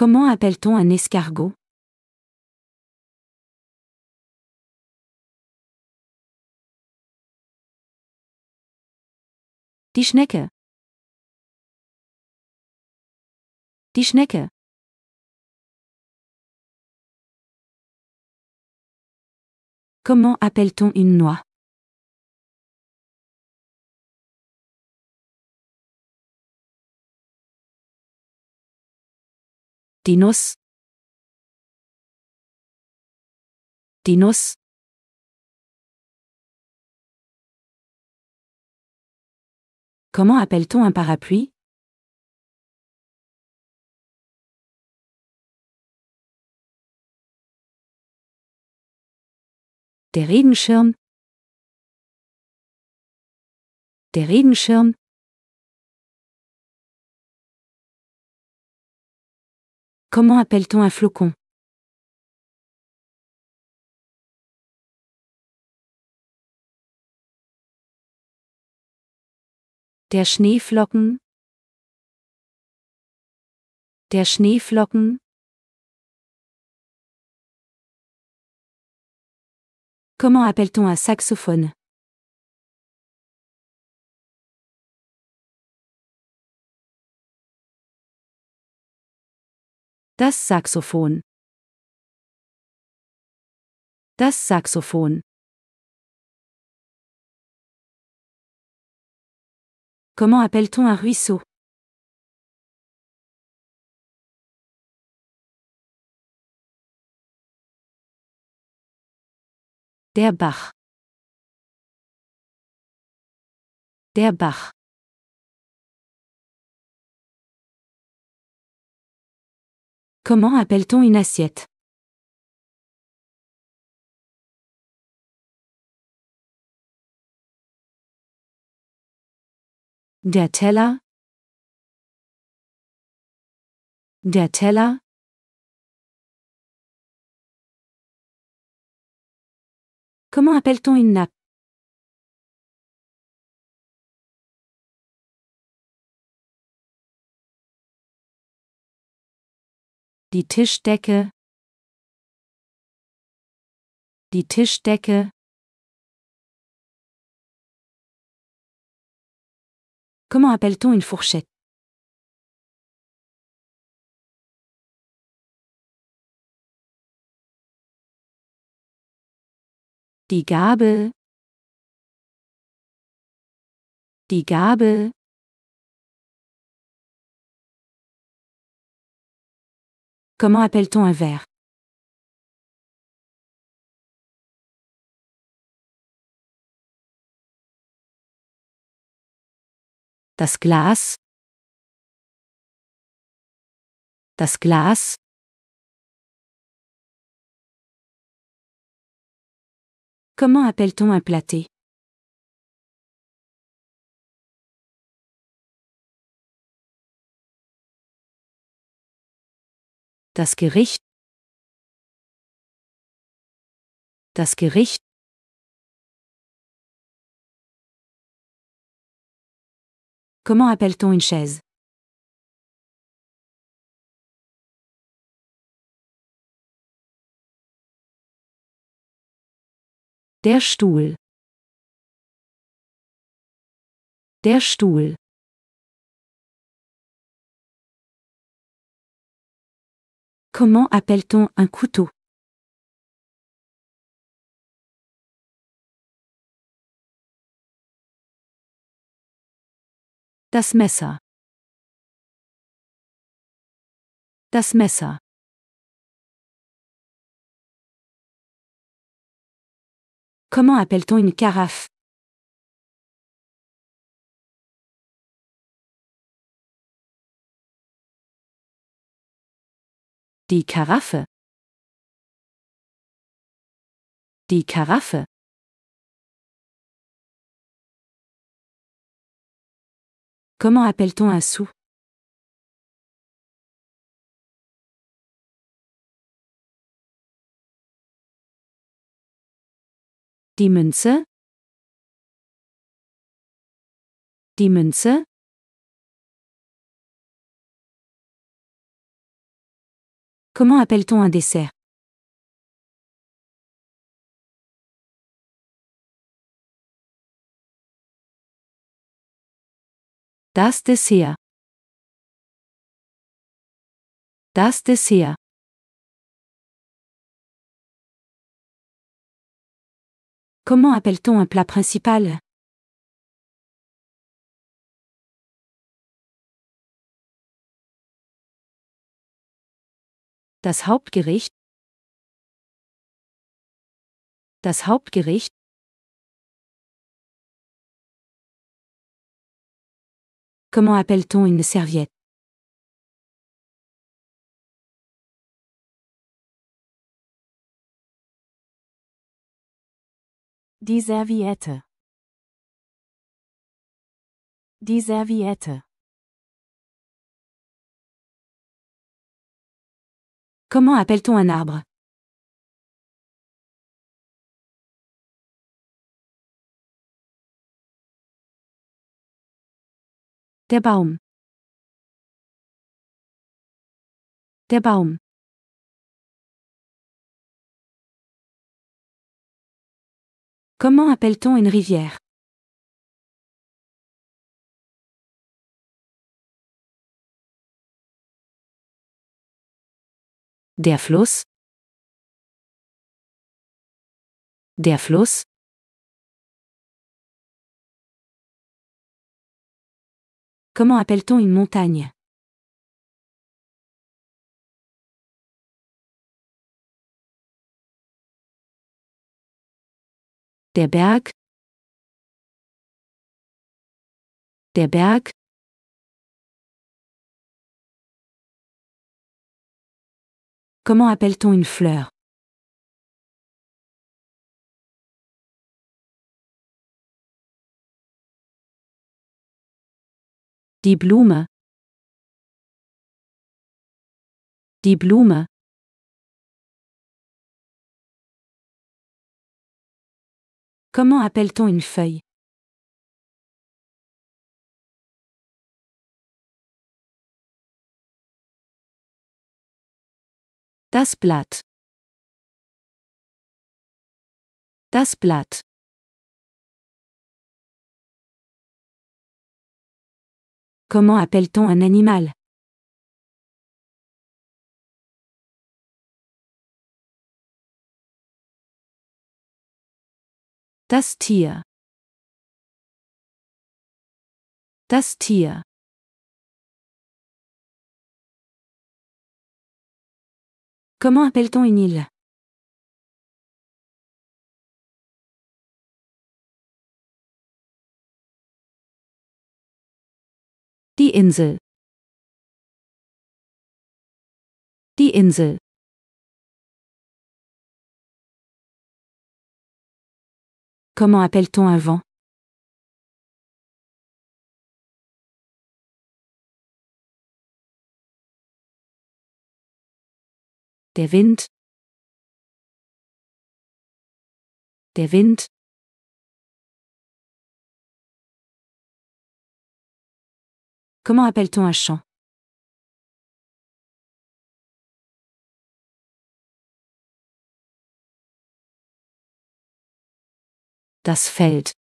Comment appelle-t-on un escargot Die Schnecke. Comment appelle-t-on une noix die Nuss Comment appelle-t-on un parapluie Der Regenschirm Der Regenschirm Comment appelle-t-on un flocon Der Schneeflocken Der Schneeflocken Comment appelle-t-on un saxophone Das Saxophon. Das Saxophon. Comment appelle-t-on un ruisseau Der Bach. Der Bach. Comment appelle-t-on une assiette Der Teller Comment appelle-t-on une nappe die Tischdecke, die Tischdecke. Comment appelle-t-on une fourchette Die Gabel, die Gabel. Comment appelle-t-on un verre Das Glas. Das Glas. Comment appelle-t-on un platé Das Gericht. Das Gericht. Comment appelle-t-on une chaise Der Stuhl. Der Stuhl. Comment appelle-t-on un couteau Das Messer. Das Messer. Comment appelle-t-on une carafe Die Karaffe. Die Karaffe. Comment appelle-t-on un sou Die Münze. Die Münze. Comment appelle-t-on un dessert Das Dessert. Das Dessert. Comment appelle-t-on un plat principal Das Hauptgericht Das Hauptgericht Comment appelle-t-on une serviette Die Serviette Die Serviette Comment appelle-t-on un arbre Der Baum. Comment appelle-t-on une rivière Der Fluss. Der Fluss. Comment appelle-t-on une montagne Der Berg. Der Berg. Comment appelle-t-on une fleur Die Blume. Die Blume. Comment appelle-t-on une feuille Das Blatt. Das Blatt. Comment appelle-t-on un animal Das Tier. Das Tier. Comment appelle-t-on une île Die Insel. Die Insel. Comment appelle-t-on un vent Der Wind. Der Wind. Comment appelle-t-on un champ Das Feld.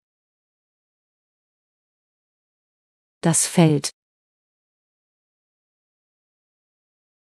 Das Feld.